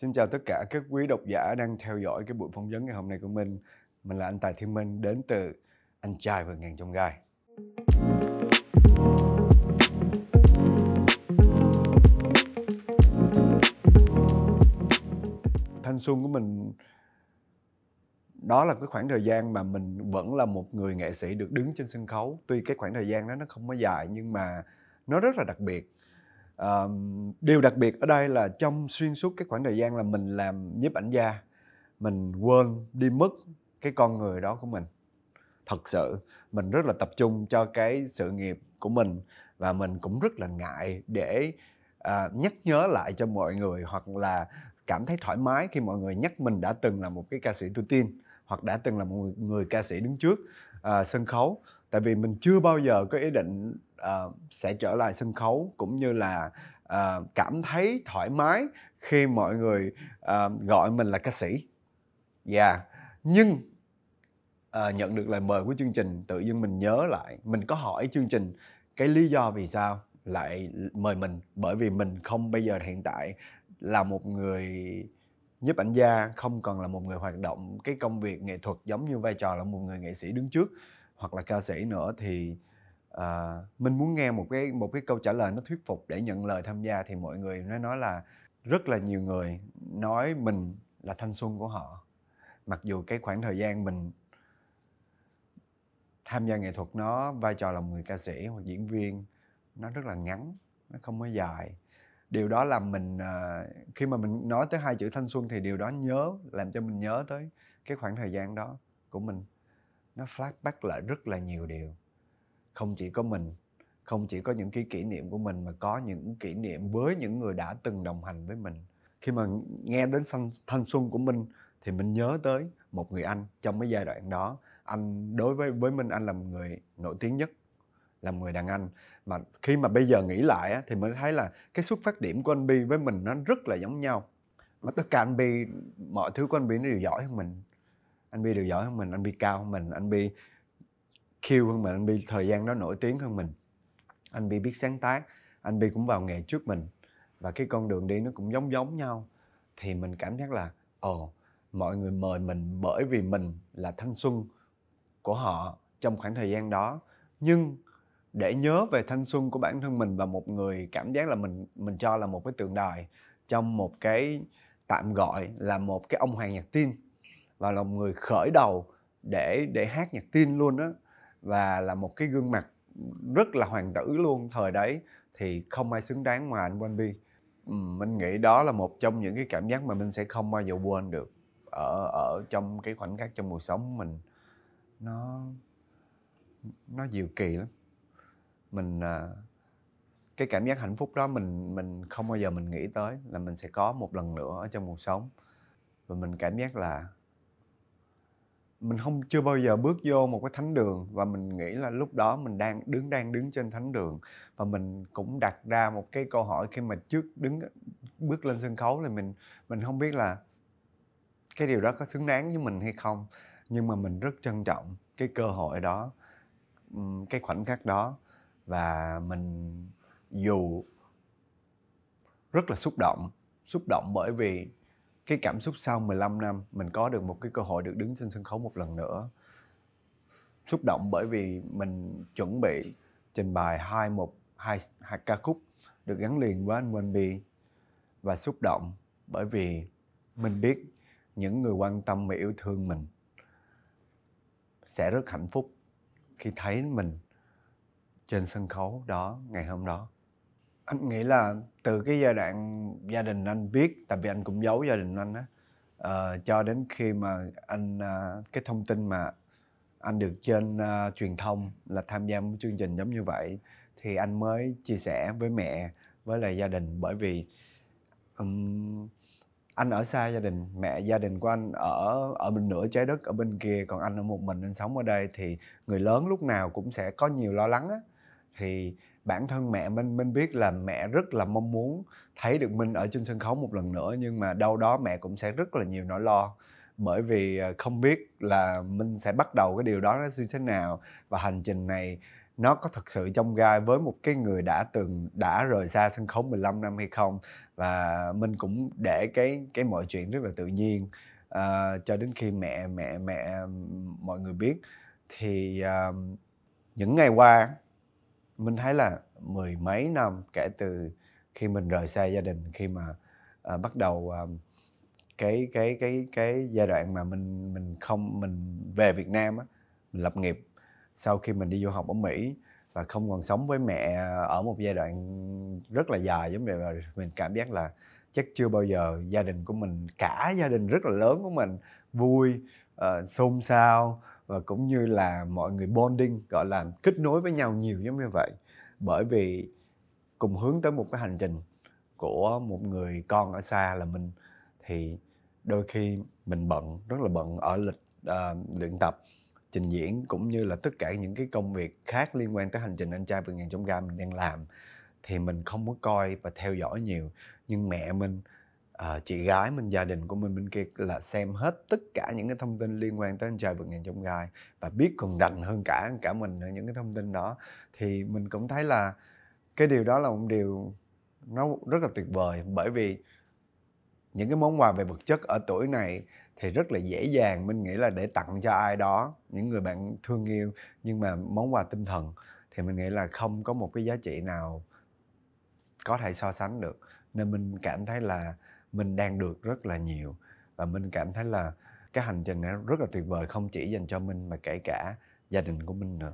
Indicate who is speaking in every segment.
Speaker 1: Xin chào tất cả các quý độc giả đang theo dõi cái buổi phỏng vấn ngày hôm nay của mình. Mình là anh Tài Thiên Minh đến từ Anh trai vượt ngàn trong gai. Thanh xuân của mình đó là cái khoảng thời gian mà mình vẫn là một người nghệ sĩ được đứng trên sân khấu tuy cái khoảng thời gian đó nó không có dài nhưng mà nó rất là đặc biệt à, điều đặc biệt ở đây là trong xuyên suốt cái khoảng thời gian là mình làm nhiếp ảnh gia mình quên đi mất cái con người đó của mình thật sự mình rất là tập trung cho cái sự nghiệp của mình và mình cũng rất là ngại để à, nhắc nhớ lại cho mọi người hoặc là cảm thấy thoải mái khi mọi người nhắc mình đã từng là một cái ca sĩ tuổi tin hoặc đã từng là một người, người ca sĩ đứng trước à, sân khấu tại vì mình chưa bao giờ có ý định Ờ, sẽ trở lại sân khấu cũng như là uh, cảm thấy thoải mái khi mọi người uh, gọi mình là ca sĩ. Yeah. Dạ. Nhưng uh, nhận được lời mời của chương trình tự dưng mình nhớ lại, mình có hỏi chương trình cái lý do vì sao lại mời mình bởi vì mình không bây giờ hiện tại là một người nhiếp ảnh gia không còn là một người hoạt động cái công việc nghệ thuật giống như vai trò là một người nghệ sĩ đứng trước hoặc là ca sĩ nữa thì à, mình muốn nghe một cái một cái câu trả lời nó thuyết phục để nhận lời tham gia thì mọi người nó nói là rất là nhiều người nói mình là thanh xuân của họ mặc dù cái khoảng thời gian mình tham gia nghệ thuật nó vai trò là một người ca sĩ hoặc diễn viên nó rất là ngắn nó không có dài điều đó làm mình ờ, khi mà mình nói tới hai chữ thanh xuân thì điều đó nhớ làm cho mình nhớ tới cái khoảng thời gian đó của mình nó flashback lại rất là nhiều điều không chỉ có mình không chỉ có những cái kỷ niệm của mình mà có những kỷ niệm với những người đã từng đồng hành với mình khi mà nghe đến thanh xuân của mình thì mình nhớ tới một người anh trong cái giai đoạn đó anh đối với với mình anh là một người nổi tiếng nhất là một người đàn anh mà khi mà bây giờ nghĩ lại thì mới thấy là cái xuất phát điểm của anh Bi với mình nó rất là giống nhau mà tất cả anh Bi mọi thứ của anh Bi nó đều giỏi hơn mình anh Bi đều giỏi hơn mình anh Bi cao hơn mình anh Bi khiêu hơn mình anh bi thời gian đó nổi tiếng hơn mình anh bi biết sáng tác anh bi cũng vào nghề trước mình và cái con đường đi nó cũng giống giống nhau thì mình cảm giác là ồ mọi người mời mình bởi vì mình là thanh xuân của họ trong khoảng thời gian đó nhưng để nhớ về thanh xuân của bản thân mình và một người cảm giác là mình mình cho là một cái tượng đài trong một cái tạm gọi là một cái ông hoàng nhạc tin và là một người khởi đầu để để hát nhạc tin luôn đó và là một cái gương mặt rất là hoàng tử luôn thời đấy thì không ai xứng đáng ngoài anh Wanbi mình nghĩ đó là một trong những cái cảm giác mà mình sẽ không bao giờ quên được ở ở trong cái khoảnh khắc trong cuộc sống mình nó nó diệu kỳ lắm mình à, cái cảm giác hạnh phúc đó mình mình không bao giờ mình nghĩ tới là mình sẽ có một lần nữa ở trong cuộc sống và mình cảm giác là mình không chưa bao giờ bước vô một cái thánh đường và mình nghĩ là lúc đó mình đang đứng đang đứng trên thánh đường và mình cũng đặt ra một cái câu hỏi khi mà trước đứng bước lên sân khấu là mình mình không biết là cái điều đó có xứng đáng với mình hay không nhưng mà mình rất trân trọng cái cơ hội đó cái khoảnh khắc đó và mình dù rất là xúc động xúc động bởi vì cái cảm xúc sau 15 năm mình có được một cái cơ hội được đứng trên sân khấu một lần nữa xúc động bởi vì mình chuẩn bị trình bày hai một hai, hai ca khúc được gắn liền với anh Wendy và xúc động bởi vì mình biết những người quan tâm và yêu thương mình sẽ rất hạnh phúc khi thấy mình trên sân khấu đó ngày hôm đó anh nghĩ là từ cái giai đoạn gia đình anh biết tại vì anh cũng giấu gia đình anh á uh, cho đến khi mà anh uh, cái thông tin mà anh được trên uh, truyền thông là tham gia một chương trình giống như vậy thì anh mới chia sẻ với mẹ với lại gia đình bởi vì um, anh ở xa gia đình mẹ gia đình của anh ở ở bên nửa trái đất ở bên kia còn anh ở một mình anh sống ở đây thì người lớn lúc nào cũng sẽ có nhiều lo lắng á thì bản thân mẹ minh minh biết là mẹ rất là mong muốn thấy được minh ở trên sân khấu một lần nữa nhưng mà đâu đó mẹ cũng sẽ rất là nhiều nỗi lo bởi vì à, không biết là minh sẽ bắt đầu cái điều đó nó như thế nào và hành trình này nó có thật sự trong gai với một cái người đã từng đã rời xa sân khấu 15 năm hay không và mình cũng để cái cái mọi chuyện rất là tự nhiên uh, cho đến khi mẹ mẹ mẹ mọi người biết thì uh, những ngày qua mình thấy là mười mấy năm kể từ khi mình rời xa gia đình khi mà à, bắt đầu à, cái cái cái cái giai đoạn mà mình mình không mình về Việt Nam á, mình lập nghiệp sau khi mình đi du học ở Mỹ và không còn sống với mẹ ở một giai đoạn rất là dài giống vậy và mình cảm giác là chắc chưa bao giờ gia đình của mình cả gia đình rất là lớn của mình vui uh, xôn xao và cũng như là mọi người bonding gọi là kết nối với nhau nhiều giống như vậy bởi vì cùng hướng tới một cái hành trình của một người con ở xa là mình thì đôi khi mình bận rất là bận ở lịch uh, luyện tập trình diễn cũng như là tất cả những cái công việc khác liên quan tới hành trình anh trai vượt ngàn chông gai mình đang làm thì mình không có coi và theo dõi nhiều nhưng mẹ mình uh, chị gái mình gia đình của mình bên kia là xem hết tất cả những cái thông tin liên quan tới anh trai vượt ngàn chông gai và biết còn đành hơn cả cả mình nữa những cái thông tin đó thì mình cũng thấy là cái điều đó là một điều nó rất là tuyệt vời bởi vì những cái món quà về vật chất ở tuổi này thì rất là dễ dàng mình nghĩ là để tặng cho ai đó những người bạn thương yêu nhưng mà món quà tinh thần thì mình nghĩ là không có một cái giá trị nào có thể so sánh được nên mình cảm thấy là mình đang được rất là nhiều và mình cảm thấy là cái hành trình này rất là tuyệt vời không chỉ dành cho mình mà kể cả gia đình của mình nữa.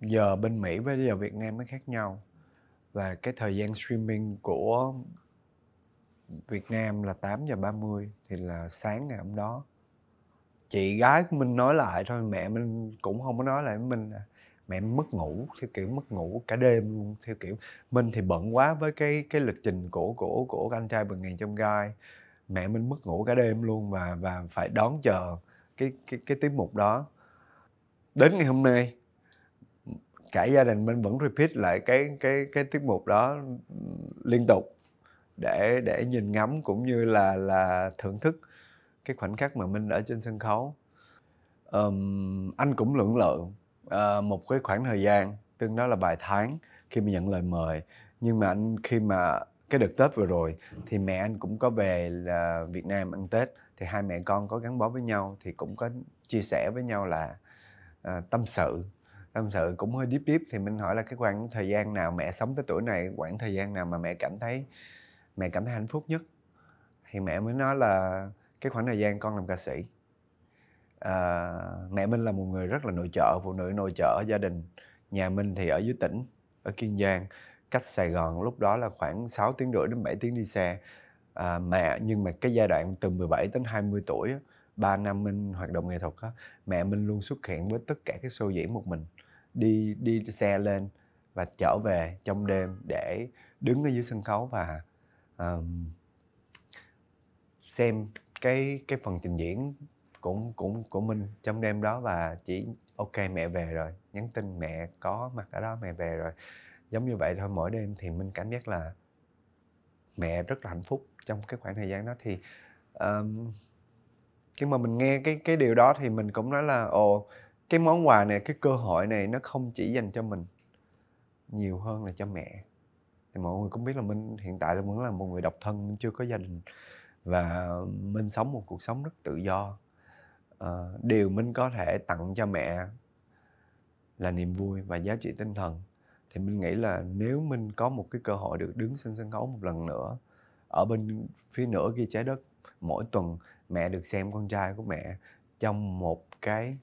Speaker 1: Giờ bên Mỹ với giờ Việt Nam mới khác nhau và cái thời gian streaming của Việt Nam là 8 giờ 30 thì là sáng ngày hôm đó chị gái của mình nói lại thôi mẹ mình cũng không có nói lại với mình à mẹ mất ngủ theo kiểu mất ngủ cả đêm luôn theo kiểu mình thì bận quá với cái cái lịch trình của của của anh trai bằng ngàn trong gai mẹ mình mất ngủ cả đêm luôn và và phải đón chờ cái cái cái tiết mục đó đến ngày hôm nay cả gia đình mình vẫn repeat lại cái cái cái tiết mục đó liên tục để để nhìn ngắm cũng như là là thưởng thức cái khoảnh khắc mà mình ở trên sân khấu um, anh cũng lưỡng lự uh, một cái khoảng thời gian tương đó là vài tháng khi mà nhận lời mời nhưng mà anh khi mà cái đợt tết vừa rồi thì mẹ anh cũng có về là Việt Nam ăn Tết thì hai mẹ con có gắn bó với nhau thì cũng có chia sẻ với nhau là uh, tâm sự tâm sự cũng hơi deep deep thì mình hỏi là cái khoảng thời gian nào mẹ sống tới tuổi này khoảng thời gian nào mà mẹ cảm thấy mẹ cảm thấy hạnh phúc nhất thì mẹ mới nói là cái khoảng thời gian con làm ca sĩ à, mẹ Minh là một người rất là nội trợ phụ nữ nội trợ ở gia đình nhà Minh thì ở dưới tỉnh ở Kiên Giang cách Sài Gòn lúc đó là khoảng 6 tiếng rưỡi đến 7 tiếng đi xe à, mẹ nhưng mà cái giai đoạn từ 17 đến 20 tuổi 3 năm Minh hoạt động nghệ thuật đó, mẹ Minh luôn xuất hiện với tất cả các show diễn một mình đi đi xe lên và trở về trong đêm để đứng ở dưới sân khấu và um, xem cái cái phần trình diễn cũng cũng của mình trong đêm đó và chỉ ok mẹ về rồi nhắn tin mẹ có mặt ở đó mẹ về rồi giống như vậy thôi mỗi đêm thì mình cảm giác là mẹ rất là hạnh phúc trong cái khoảng thời gian đó thì um, khi mà mình nghe cái cái điều đó thì mình cũng nói là ồ cái món quà này cái cơ hội này nó không chỉ dành cho mình nhiều hơn là cho mẹ thì mọi người cũng biết là mình hiện tại là vẫn là một người độc thân mình chưa có gia đình và mình sống một cuộc sống rất tự do Ờ, điều mình có thể tặng cho mẹ là niềm vui và giá trị tinh thần thì mình nghĩ là nếu mình có một cái cơ hội được đứng sân sân khấu một lần nữa ở bên phía nửa kia trái đất mỗi tuần mẹ được xem con trai của mẹ trong một cái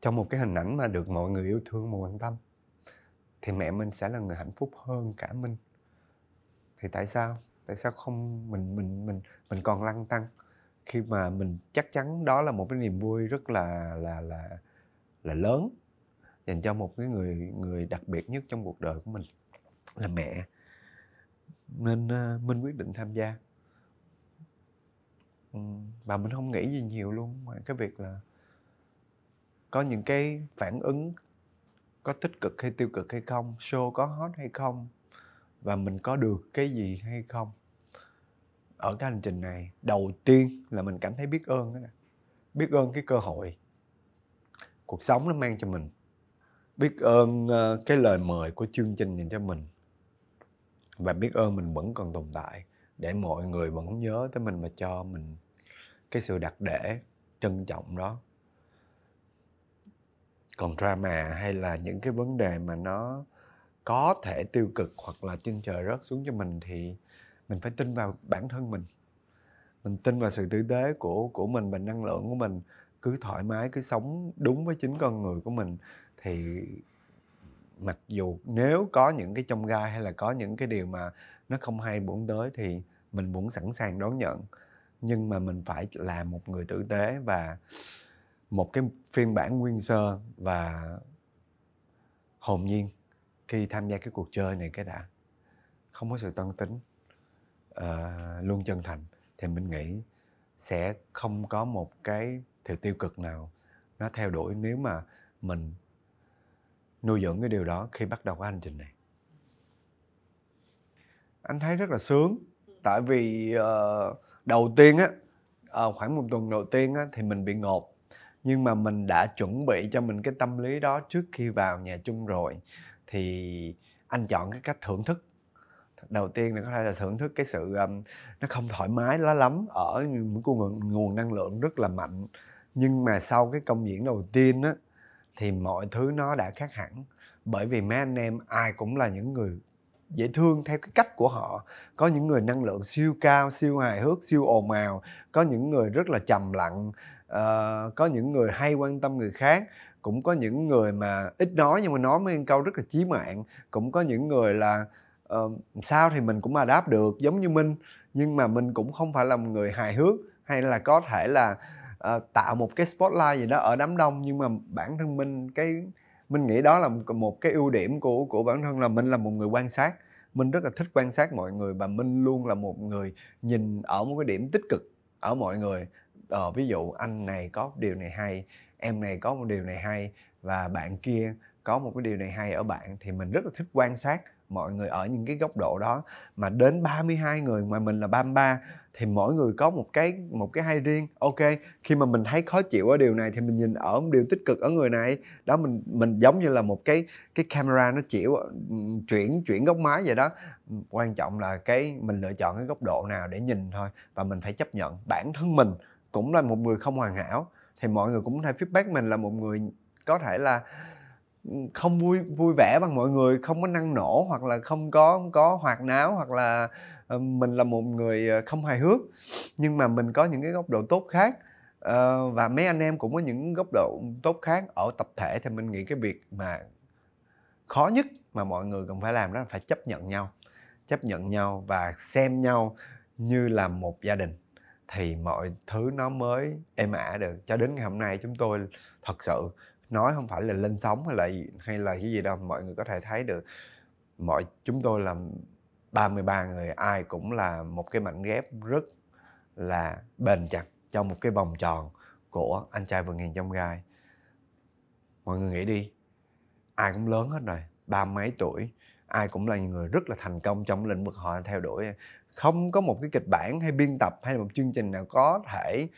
Speaker 1: trong một cái hình ảnh mà được mọi người yêu thương và quan tâm thì mẹ mình sẽ là người hạnh phúc hơn cả mình. thì tại sao tại sao không mình mình mình mình còn lăn tăng khi mà mình chắc chắn đó là một cái niềm vui rất là là là là lớn dành cho một cái người người đặc biệt nhất trong cuộc đời của mình là mẹ nên ờ, mình quyết định tham gia và ừ, mình không nghĩ gì nhiều luôn ngoài cái việc là có những cái phản ứng có tích cực hay tiêu cực hay không show có hot hay không và mình có được cái gì hay không ở cái hành trình này đầu tiên là mình cảm thấy biết ơn đó biết ơn cái cơ hội cuộc sống nó mang cho mình biết ơn ờ, cái lời mời của chương trình dành cho mình và biết ơn mình vẫn còn tồn tại để mọi người vẫn nhớ tới mình và cho mình cái sự đặt để trân trọng đó còn drama hay là những cái vấn đề mà nó có thể tiêu cực hoặc là trên trời rớt xuống cho mình thì mình phải tin vào bản thân mình mình tin vào sự tử tế của của mình và năng lượng của mình cứ thoải mái cứ sống đúng với chính con người của mình thì mặc dù nếu có những cái trong gai hay là có những cái điều mà nó không hay muốn tới thì mình cũng sẵn sàng đón nhận nhưng mà mình phải là một người tử tế và một cái phiên bản nguyên sơ và hồn nhiên khi tham gia cái cuộc chơi này cái đã không có sự toan tính uh, luôn chân thành thì mình nghĩ sẽ không có một cái điều tiêu cực nào nó theo đuổi nếu mà mình nuôi dưỡng cái điều đó khi bắt đầu cái hành trình này anh thấy rất là sướng tại vì uh, đầu tiên á uh, khoảng một tuần đầu tiên á thì mình bị ngột nhưng mà mình đã chuẩn bị cho mình cái tâm lý đó trước khi vào nhà chung rồi thì anh chọn cái cách thưởng thức đầu tiên là có thể là thưởng thức cái sự um, nó không thoải mái lá lắm ở cái nguồn, nguồn năng lượng rất là mạnh nhưng mà sau cái công diễn đầu tiên á thì mọi thứ nó đã khác hẳn bởi vì mấy anh em ai cũng là những người dễ thương theo cái cách của họ có những người năng lượng siêu cao siêu hài hước siêu ồn ào có những người rất là trầm lặng uh, có những người hay quan tâm người khác cũng có những người mà ít nói nhưng mà nói mấy câu rất là chí mạng cũng có những người là uh, sao thì mình cũng mà đáp được giống như minh nhưng mà mình cũng không phải là một người hài hước hay là có thể là uh, tạo một cái spotlight gì đó ở đám đông nhưng mà bản thân minh cái mình nghĩ đó là một cái ưu điểm của của bản thân là mình là một người quan sát mình rất là thích quan sát mọi người và minh luôn là một người nhìn ở một cái điểm tích cực ở mọi người ờ, ví dụ anh này có điều này hay em này có một điều này hay và bạn kia có một cái điều này hay ở bạn thì mình rất là thích quan sát mọi người ở những cái góc độ đó mà đến 32 người mà mình là 33 thì mỗi người có một cái một cái hay riêng. Ok, khi mà mình thấy khó chịu ở điều này thì mình nhìn ở một điều tích cực ở người này. Đó mình mình giống như là một cái cái camera nó chịu chuyển chuyển góc máy vậy đó. Quan trọng là cái mình lựa chọn cái góc độ nào để nhìn thôi và mình phải chấp nhận bản thân mình cũng là một người không hoàn hảo thì mọi người cũng thể feedback mình là một người có thể là ừ, không vui vui vẻ bằng mọi người không có năng nổ hoặc là không có không có hoạt náo hoặc là ờ, mình là một người ờ, không hài hước nhưng mà mình có những cái góc độ tốt khác ờ, và mấy anh em cũng có những góc độ tốt khác ở tập thể thì mình nghĩ cái việc mà khó nhất mà mọi người cần phải làm đó là phải chấp nhận nhau chấp nhận nhau và xem nhau như là một gia đình thì mọi thứ nó mới êm ả được cho đến ngày hôm nay chúng tôi thật sự nói không phải là lên sóng hay là hay là cái gì đâu mọi người có thể thấy được mọi chúng tôi là 33 người ai cũng là một cái mảnh ghép rất là bền chặt trong một cái vòng tròn của anh trai vườn ngàn trong gai mọi người nghĩ đi ai cũng lớn hết rồi ba mấy tuổi ai cũng là những người rất là thành công trong lĩnh vực họ theo đuổi không có một cái kịch bản hay biên tập hay là một chương trình nào có thể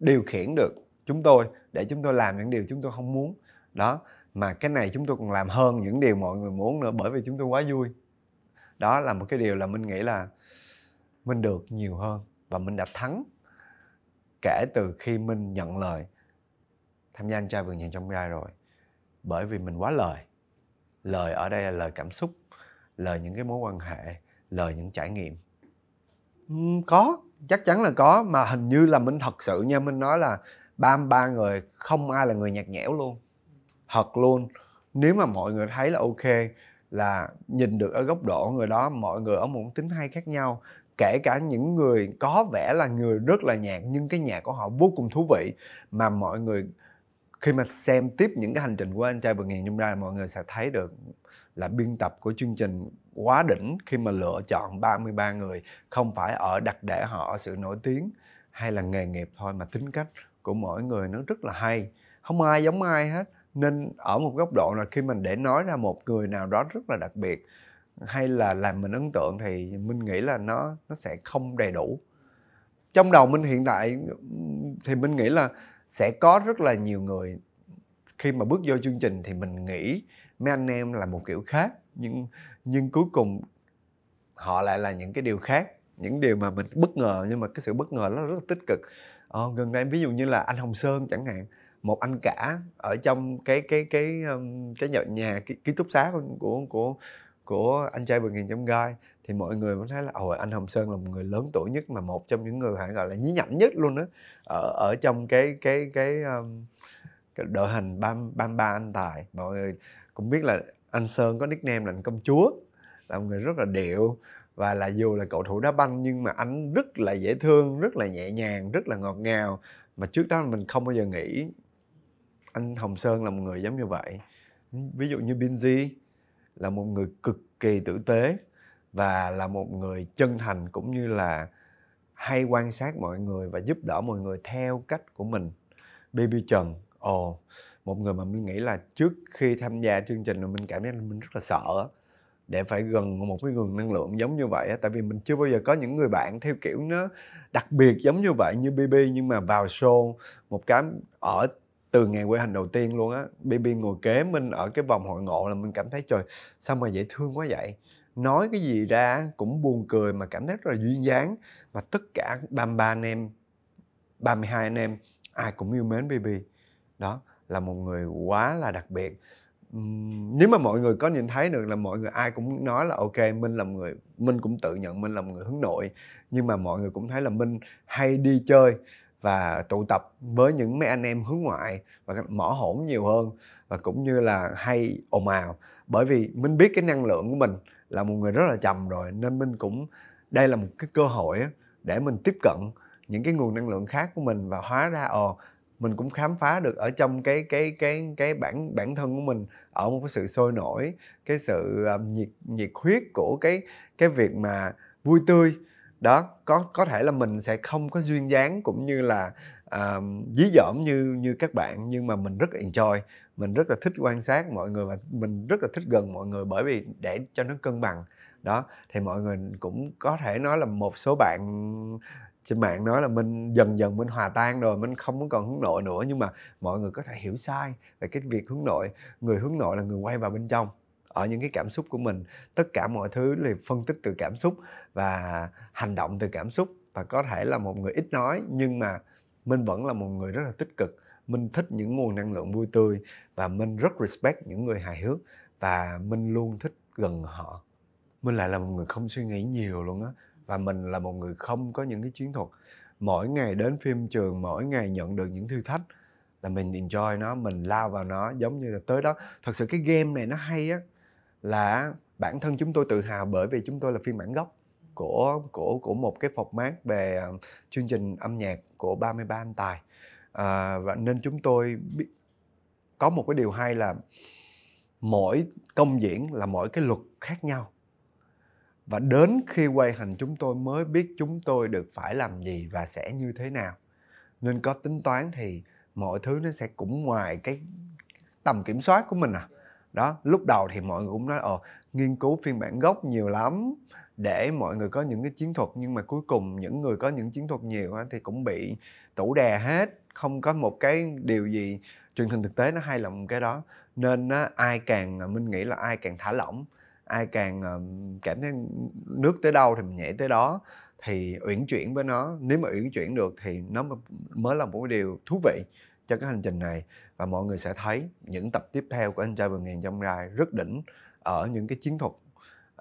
Speaker 1: điều khiển được chúng tôi để chúng tôi làm những điều chúng tôi không muốn đó mà cái này chúng tôi còn làm hơn những điều mọi người muốn nữa bởi vì chúng tôi quá vui đó là một cái điều là mình nghĩ là mình được nhiều hơn và mình đã thắng kể từ khi mình nhận lời tham gia anh trai vườn nhà trong rai rồi bởi vì mình quá lời lời ở đây là lời cảm xúc lời những cái mối quan hệ lời những trải nghiệm ừ, có chắc chắn là có mà hình như là mình thật sự nha mình nói là ba ba người không ai là người nhạt nhẽo luôn thật luôn nếu mà mọi người thấy là ok là nhìn được ở góc độ người đó mọi người ở một tính hay khác nhau kể cả những người có vẻ là người rất là nhạt nhưng cái nhạc của họ vô cùng thú vị mà mọi người khi mà xem tiếp những cái hành trình của anh trai vượt ngàn trong ra mọi người sẽ thấy được là biên tập của chương trình quá đỉnh khi mà lựa chọn 33 người không phải ở đặt để họ ở sự nổi tiếng hay là nghề nghiệp thôi mà tính cách của mỗi người nó rất là hay không ai giống ai hết nên ở một góc độ là khi mình để nói ra một người nào đó rất là đặc biệt hay là làm mình ấn tượng thì mình nghĩ là nó nó sẽ không đầy đủ trong đầu mình hiện tại thì mình nghĩ là sẽ có rất là nhiều người khi mà bước vô chương trình thì mình nghĩ mấy anh em là một kiểu khác nhưng nhưng cuối cùng họ lại là những cái điều khác những điều mà mình bất ngờ nhưng mà cái sự bất ngờ nó rất là tích cực ờ, gần đây ví dụ như là anh Hồng Sơn chẳng hạn một anh cả ở trong cái cái cái cái nhà, nhà ký túc xá của của của, của anh trai vườn nghìn trong gai thì mọi người mới thấy là ồ anh Hồng Sơn là một người lớn tuổi nhất mà một trong những người phải gọi là nhí nhảnh nhất luôn đó ở ở trong cái cái cái, cái, cái đội hình ba ba anh tài mọi người cũng biết là anh sơn có nickname là anh công chúa là một người rất là điệu và là dù là cầu thủ đá banh nhưng mà anh rất là dễ thương rất là nhẹ nhàng rất là ngọt ngào mà trước đó mình không bao giờ nghĩ anh hồng sơn là một người giống như vậy ví dụ như binzi là một người cực kỳ tử tế và là một người chân thành cũng như là hay quan sát mọi người và giúp đỡ mọi người theo cách của mình baby trần ồ oh, một người mà mình nghĩ là trước khi tham gia chương trình là mình cảm giác mình rất là sợ để phải gần một cái nguồn năng lượng giống như vậy tại vì mình chưa bao giờ có những người bạn theo kiểu nó đặc biệt giống như vậy như BB nhưng mà vào show một cái ở từ ngày quay hành đầu tiên luôn á BB ngồi kế mình ở cái vòng hội ngộ là mình cảm thấy trời sao mà dễ thương quá vậy nói cái gì ra cũng buồn cười mà cảm thấy rất là duyên dáng và tất cả 33 anh em 32 anh em ai cũng yêu mến BB đó là một người quá là đặc biệt nếu mà mọi người có nhìn thấy được là mọi người ai cũng nói là ok minh là người minh cũng tự nhận minh là một người hướng nội nhưng mà mọi người cũng thấy là minh hay đi chơi và tụ tập với những mấy anh em hướng ngoại và mỏ hổn nhiều hơn và cũng như là hay ồn ào bởi vì minh biết cái năng lượng của mình là một người rất là trầm rồi nên minh cũng đây là một cái cơ hội để mình tiếp cận những cái nguồn năng lượng khác của mình và hóa ra ồ ờ, mình cũng khám phá được ở trong cái cái cái cái bản bản thân của mình ở một cái sự sôi nổi cái sự um, nhiệt nhiệt huyết của cái cái việc mà vui tươi đó có có thể là mình sẽ không có duyên dáng cũng như là um, dí dỏm như như các bạn nhưng mà mình rất là enjoy mình rất là thích quan sát mọi người và mình rất là thích gần mọi người bởi vì để cho nó cân bằng đó thì mọi người cũng có thể nói là một số bạn trên mạng nói là mình dần dần mình hòa tan rồi mình không còn hướng nội nữa nhưng mà mọi người có thể hiểu sai về cái việc hướng nội người hướng nội là người quay vào bên trong ở những cái cảm xúc của mình tất cả mọi thứ là phân tích từ cảm xúc và hành động từ cảm xúc và có thể là một người ít nói nhưng mà mình vẫn là một người rất là tích cực mình thích những nguồn năng lượng vui tươi và mình rất respect những người hài hước và mình luôn thích gần họ mình lại là một người không suy nghĩ nhiều luôn á và mình là một người không có những cái chiến thuật mỗi ngày đến phim trường mỗi ngày nhận được những thử thách là mình enjoy nó mình lao vào nó giống như là tới đó thật sự cái game này nó hay á là bản thân chúng tôi tự hào bởi vì chúng tôi là phiên bản gốc của của của một cái mát về ờ, chương trình âm nhạc của 33 anh tài à, và nên chúng tôi biết, có một cái điều hay là mỗi công diễn là mỗi cái luật khác nhau và đến khi quay hành chúng tôi mới biết chúng tôi được phải làm gì và sẽ như thế nào nên có tính toán thì mọi thứ nó sẽ cũng ngoài cái tầm kiểm soát của mình à đó lúc đầu thì mọi người cũng nói ồ ờ, nghiên cứu phiên bản gốc nhiều lắm để mọi người có những cái chiến thuật nhưng mà cuối cùng những người có những chiến thuật nhiều thì cũng bị tủ đè hết không có một cái điều gì truyền hình thực tế nó hay là một cái đó nên á, ai càng à, mình nghĩ là ai càng thả lỏng ai càng ờ, cảm thấy nước tới đâu thì mình nhảy tới đó thì uyển chuyển với nó nếu mà uyển chuyển được thì nó mới là một cái điều thú vị cho cái hành trình này và mọi người sẽ thấy những tập tiếp theo của anh trai vườn ngàn trong rai rất đỉnh ở những cái chiến thuật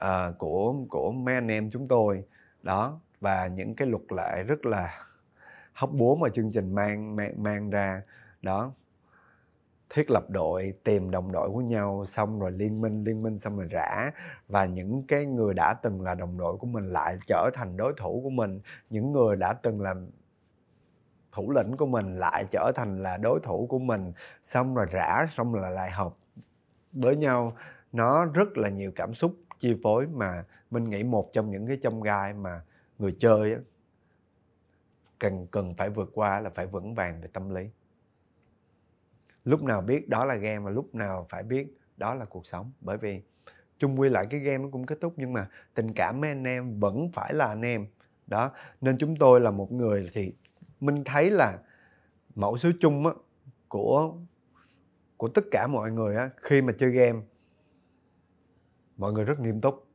Speaker 1: uh, của của mấy anh em chúng tôi đó và những cái luật lệ rất là hóc búa mà chương trình mang mang, mang ra đó thiết lập đội tìm đồng đội của nhau xong rồi liên minh liên minh xong rồi rã và những cái người đã từng là đồng đội của mình lại trở thành đối thủ của mình những người đã từng là thủ lĩnh của mình lại trở thành là đối thủ của mình xong rồi rã xong rồi lại hợp với nhau nó rất là nhiều cảm xúc chi phối mà mình nghĩ một trong những cái chông gai mà người chơi cần cần phải vượt qua là phải vững vàng về tâm lý lúc nào biết đó là game và lúc nào phải biết đó là cuộc sống bởi vì chung quy lại cái game nó cũng kết thúc nhưng mà tình cảm với anh em vẫn phải là anh em đó nên chúng tôi là một người thì mình thấy là mẫu số chung á, của của tất cả mọi người á, khi mà chơi game mọi người rất nghiêm túc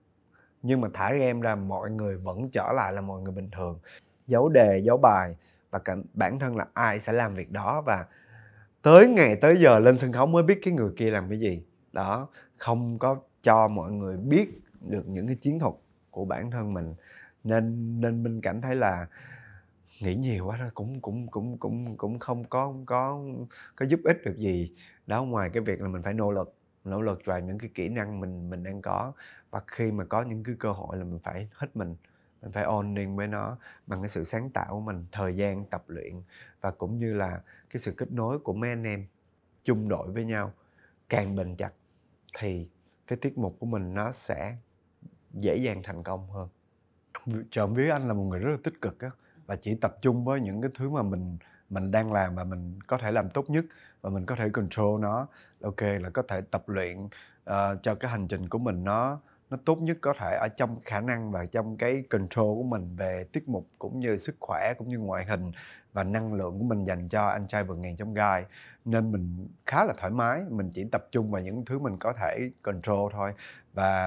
Speaker 1: nhưng mà thả game ra mọi người vẫn trở lại là mọi người bình thường giấu đề giấu bài và cả bản thân là ai sẽ làm việc đó và tới ngày tới giờ lên sân khấu mới biết cái người kia làm cái gì đó không có cho mọi người biết được những cái chiến thuật của bản thân mình nên nên mình cảm thấy là nghĩ nhiều quá đó cũng cũng cũng cũng cũng không có có có giúp ích được gì đó ngoài cái việc là mình phải nỗ lực nỗ lực vào những cái kỹ năng mình mình đang có và khi mà có những cái cơ hội là mình phải hết mình mình phải in với nó bằng cái sự sáng tạo của mình thời gian tập luyện và cũng như là cái sự kết nối của mấy anh em chung đội với nhau càng bền chặt thì cái tiết mục của mình nó sẽ dễ dàng thành công hơn trộm với anh là một người rất là tích cực á và chỉ tập trung với những cái thứ mà mình mình đang làm và mình có thể làm tốt nhất và mình có thể control nó ok là có thể tập luyện uh, cho cái hành trình của mình nó nó tốt nhất có thể ở trong khả năng và trong cái control của mình về tiết mục cũng như sức khỏe cũng như ngoại hình và năng lượng của mình dành cho anh trai vượt ngàn trong gai nên mình khá là thoải mái mình chỉ tập trung vào những thứ mình có thể control thôi và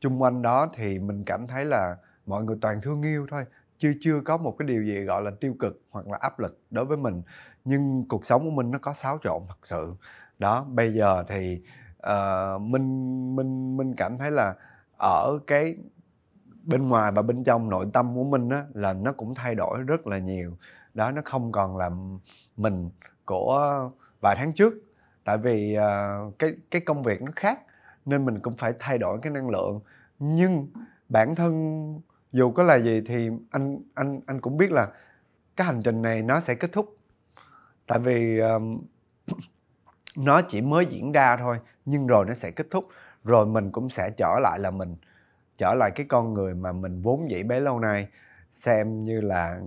Speaker 1: chung quanh đó thì mình cảm thấy là mọi người toàn thương yêu thôi chưa chưa có một cái điều gì gọi là tiêu cực hoặc là áp lực đối với mình nhưng cuộc sống của mình nó có xáo trộn thật sự đó bây giờ thì uh, ờ, minh minh minh cảm thấy là ở cái bên ngoài và bên trong nội tâm của mình á là nó cũng thay đổi rất là nhiều đó nó không còn là mình của vài tháng trước tại vì uh, cái cái công việc nó khác nên mình cũng phải thay đổi cái năng lượng nhưng bản thân dù có là gì thì anh anh anh cũng biết là cái hành trình này nó sẽ kết thúc tại vì um, nó chỉ mới diễn ra thôi nhưng rồi nó sẽ kết thúc rồi mình cũng sẽ trở lại là mình trở lại cái con người mà mình vốn dĩ bấy lâu nay xem như là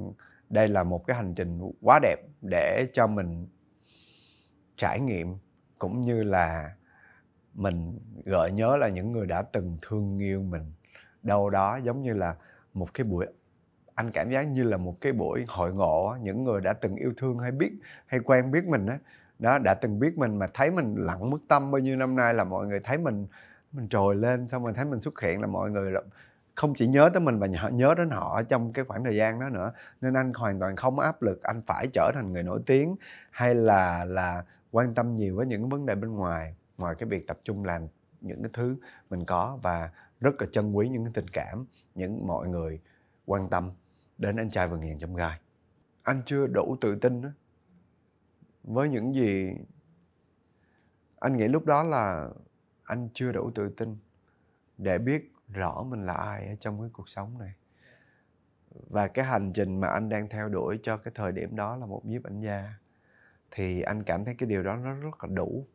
Speaker 1: đây là một cái hành trình quá đẹp để cho mình trải nghiệm cũng như là mình gợi nhớ là những người đã từng thương yêu mình đâu đó giống như là một cái buổi anh cảm giác như là một cái buổi hội ngộ những người đã từng yêu thương hay biết hay quen biết mình á đó đã từng biết mình mà thấy mình lặng mất tâm bao nhiêu năm nay là mọi người thấy mình mình trồi lên xong rồi thấy mình xuất hiện là mọi người là không chỉ nhớ tới mình và nhớ đến họ trong cái khoảng thời gian đó nữa nên anh hoàn toàn không áp lực anh phải trở thành người nổi tiếng hay là là quan tâm nhiều với những vấn đề bên ngoài ngoài cái việc tập trung làm những cái thứ mình có và rất là trân quý những cái tình cảm những mọi người quan tâm đến anh trai và nghiền trong gai anh chưa đủ tự tin đó với những gì anh nghĩ lúc đó là anh chưa đủ tự tin để biết rõ mình là ai ở trong cái cuộc sống này và cái hành trình mà anh đang theo đuổi cho cái thời điểm đó là một nhiếp ảnh gia thì anh cảm thấy cái điều đó nó rất là đủ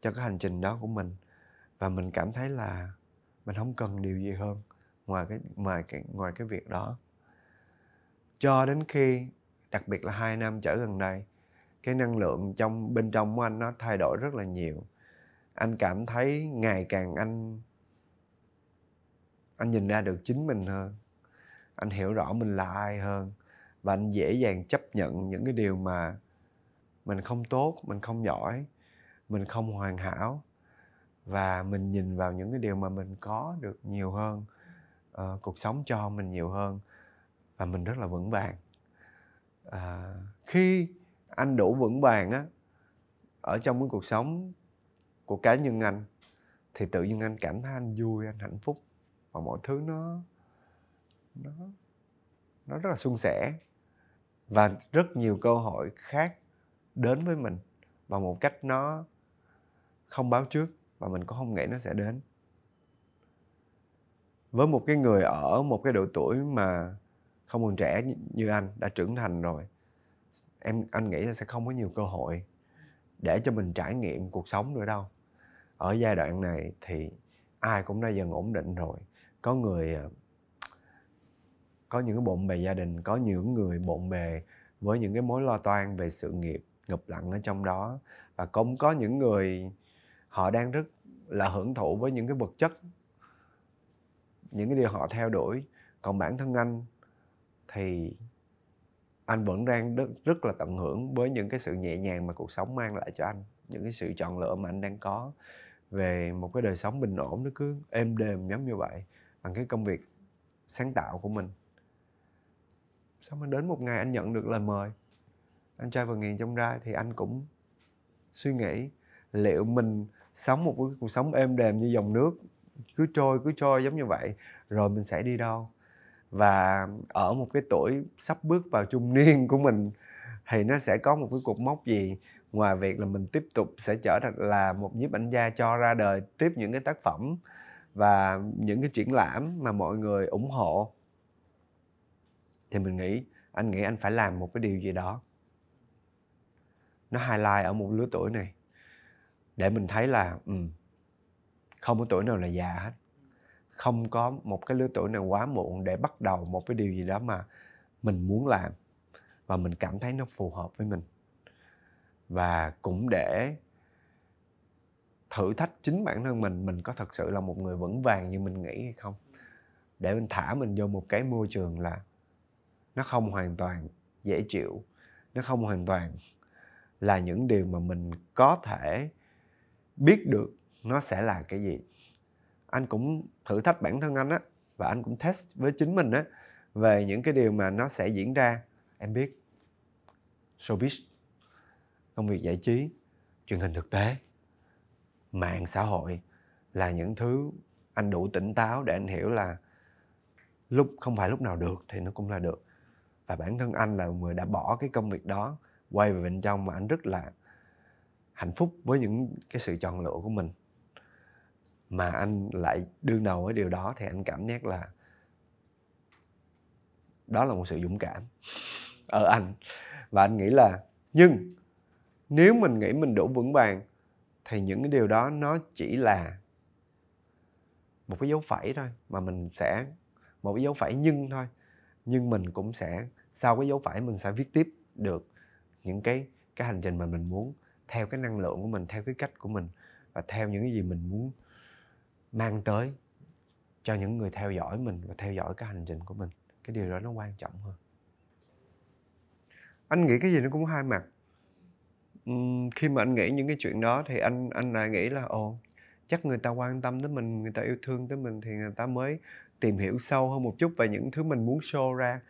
Speaker 1: cho cái hành trình đó của mình và mình cảm thấy là mình không cần điều gì hơn ngoài cái ngoài cái ngoài cái việc đó cho đến khi đặc biệt là hai năm trở gần đây cái năng lượng trong bên trong của anh nó thay đổi rất là nhiều anh cảm thấy ngày càng anh anh nhìn ra được chính mình hơn anh hiểu rõ mình là ai hơn và anh dễ dàng chấp nhận những cái điều mà mình không tốt mình không giỏi mình không hoàn hảo và mình nhìn vào những cái điều mà mình có được nhiều hơn uh, cuộc sống cho mình nhiều hơn và mình rất là vững vàng uh, khi anh đủ vững vàng á ở trong cái cuộc sống của cá nhân anh thì tự nhiên anh cảm thấy anh vui anh hạnh phúc và mọi thứ nó nó nó rất là suôn sẻ và rất nhiều cơ hội khác đến với mình bằng một cách nó không báo trước và mình cũng không nghĩ nó sẽ đến với một cái người ở một cái độ tuổi mà không còn trẻ như anh đã trưởng thành rồi em anh nghĩ là sẽ không có nhiều cơ hội để cho mình trải nghiệm cuộc sống nữa đâu ở giai đoạn này thì ai cũng đã dần ổn định rồi có người à, có những cái bộn bề gia đình có những người bộn bề với những cái mối lo toan về sự nghiệp ngập lặng ở trong đó và cũng có những người họ đang rất là hưởng thụ với những cái vật chất những cái điều họ theo đuổi còn bản thân anh thì anh vẫn đang rất, rất là tận hưởng với những cái sự nhẹ nhàng mà cuộc sống mang lại cho anh những cái sự chọn lựa mà anh đang có về một cái đời sống bình ổn nó cứ êm đềm giống như vậy bằng cái công việc sáng tạo của mình xong anh đến một ngày anh nhận được lời mời anh trai vừa nghiền trong ra thì anh cũng suy nghĩ liệu mình sống một cuộc sống êm đềm như dòng nước cứ trôi cứ trôi giống như vậy rồi mình sẽ đi đâu và ở một cái tuổi sắp bước vào trung niên của mình thì nó sẽ có một cái cột mốc gì ngoài việc là mình tiếp tục sẽ trở thành là một nhiếp ảnh gia cho ra đời tiếp những cái tác phẩm và những cái triển lãm mà mọi người ủng hộ thì mình nghĩ anh nghĩ anh phải làm một cái điều gì đó nó highlight ở một lứa tuổi này để mình thấy là um, không có tuổi nào là già hết không có một cái lứa tuổi nào quá muộn để bắt đầu một cái điều gì đó mà mình muốn làm và mình cảm thấy nó phù hợp với mình và cũng để thử thách chính bản thân mình mình có thật sự là một người vững vàng như mình nghĩ hay không để mình thả mình vô một cái môi trường là nó không hoàn toàn dễ chịu nó không hoàn toàn là những điều mà mình có thể biết được nó sẽ là cái gì anh cũng thử thách bản thân anh á và anh cũng test với chính mình á về những cái điều mà nó sẽ diễn ra em biết showbiz công việc giải trí truyền hình thực tế mạng xã hội là những thứ anh đủ tỉnh táo để anh hiểu là lúc không phải lúc nào được thì nó cũng là được và bản thân anh là người đã bỏ cái công việc đó quay về bên trong mà anh rất là hạnh phúc với những cái sự chọn lựa của mình mà anh lại đương đầu với điều đó thì anh cảm giác là đó là một sự dũng cảm ở anh và anh nghĩ là nhưng nếu mình nghĩ mình đủ vững vàng thì những cái điều đó nó chỉ là một cái dấu phẩy thôi mà mình sẽ một cái dấu phẩy nhưng thôi nhưng mình cũng sẽ sau cái dấu phẩy mình sẽ viết tiếp được những cái cái hành trình mà mình muốn theo cái năng lượng của mình theo cái cách của mình và theo những cái gì mình muốn mang tới cho những người theo dõi mình và theo dõi cái hành trình của mình cái điều đó nó quan trọng hơn anh nghĩ cái gì nó cũng hai mặt uhm, khi mà anh nghĩ những cái chuyện đó thì anh anh lại nghĩ là ồ chắc người ta quan tâm tới mình người ta yêu thương tới mình thì người ta mới tìm hiểu sâu hơn một chút về những thứ mình muốn show ra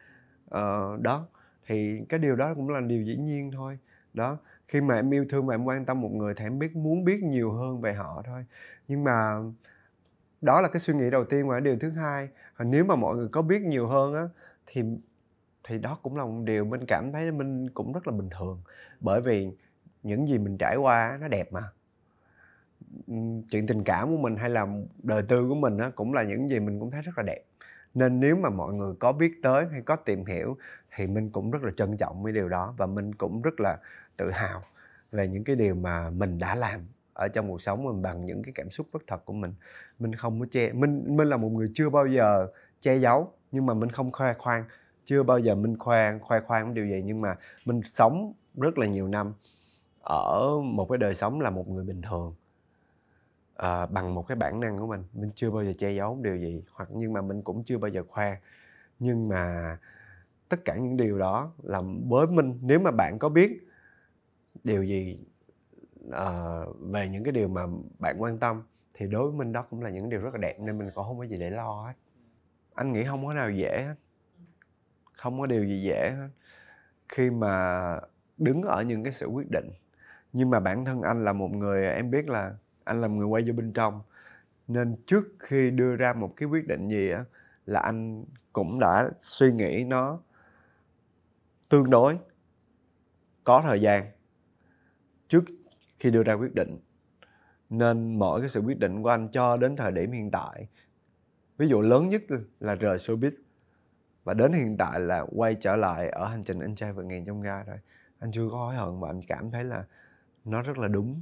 Speaker 1: ờ, đó thì cái điều đó cũng là điều dĩ nhiên thôi đó khi mà em yêu thương và em quan tâm một người thì em biết muốn biết nhiều hơn về họ thôi nhưng mà đó là cái suy nghĩ đầu tiên và điều thứ hai nếu mà mọi người có biết nhiều hơn á thì thì đó cũng là một điều mình cảm thấy mình cũng rất là bình thường bởi vì những gì mình trải qua nó đẹp mà chuyện tình cảm của mình hay là đời tư của mình á cũng là những gì mình cũng thấy rất là đẹp nên nếu mà mọi người có biết tới hay có tìm hiểu thì mình cũng rất là trân trọng cái điều đó và mình cũng rất là tự hào về những cái điều mà mình đã làm ở trong cuộc sống mình bằng những cái cảm xúc rất thật của mình mình không có che mình mình là một người chưa bao giờ che giấu nhưng mà mình không khoe khoang chưa bao giờ mình khoan khoe khoang điều gì nhưng mà mình sống rất là nhiều năm ở một cái đời sống là một người bình thường à, bằng một cái bản năng của mình mình chưa bao giờ che giấu điều gì hoặc nhưng mà mình cũng chưa bao giờ khoe nhưng mà tất cả những điều đó làm với mình nếu mà bạn có biết điều gì uh, về những cái điều mà bạn quan tâm thì đối với mình đó cũng là những điều rất là đẹp nên mình cũng không có gì để lo hết anh nghĩ không có nào dễ hết không có điều gì dễ hết khi mà đứng ở những cái sự quyết định nhưng mà bản thân anh là một người em biết là anh là một người quay vô bên trong nên trước khi đưa ra một cái quyết định gì á là anh cũng đã suy nghĩ nó tương đối có thời gian trước khi đưa ra quyết định nên mỗi cái sự quyết định của anh cho đến thời điểm hiện tại ví dụ lớn nhất là rời showbiz và đến hiện tại là quay trở lại ở hành trình anh trai vượt ngàn trong ga rồi anh chưa có hối hận mà anh cảm thấy là nó rất là đúng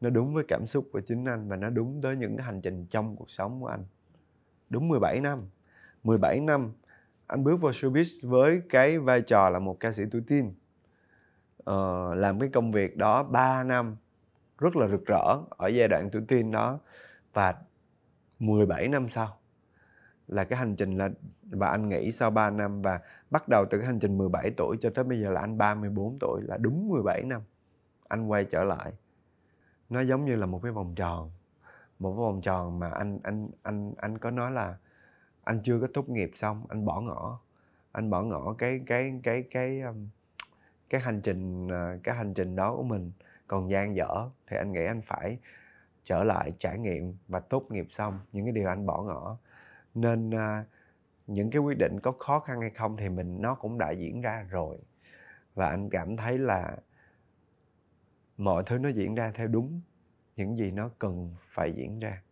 Speaker 1: nó đúng với cảm xúc của chính anh và nó đúng tới những cái hành trình trong cuộc sống của anh đúng 17 năm 17 năm anh bước vào showbiz với cái vai trò là một ca sĩ tuổi teen Ờ, làm cái công việc đó 3 năm rất là rực rỡ ở giai đoạn tuổi tiên đó và 17 năm sau là cái hành trình là và anh nghĩ sau 3 năm và bắt đầu từ cái hành trình 17 tuổi cho tới bây giờ là anh 34 tuổi là đúng 17 năm anh quay trở lại nó giống như là một cái vòng tròn một cái vòng tròn mà anh anh anh anh có nói là anh chưa có tốt nghiệp xong anh bỏ ngỏ anh bỏ ngỏ cái cái cái cái, cái um, cái hành trình ờ, cái hành trình đó của mình còn dang dở thì anh nghĩ anh phải trở lại trải nghiệm và tốt nghiệp xong những cái điều anh bỏ ngỏ nên ờ, những cái quyết định có khó khăn hay không thì mình nó cũng đã diễn ra rồi và anh cảm thấy là mọi thứ nó diễn ra theo đúng những gì nó cần phải diễn ra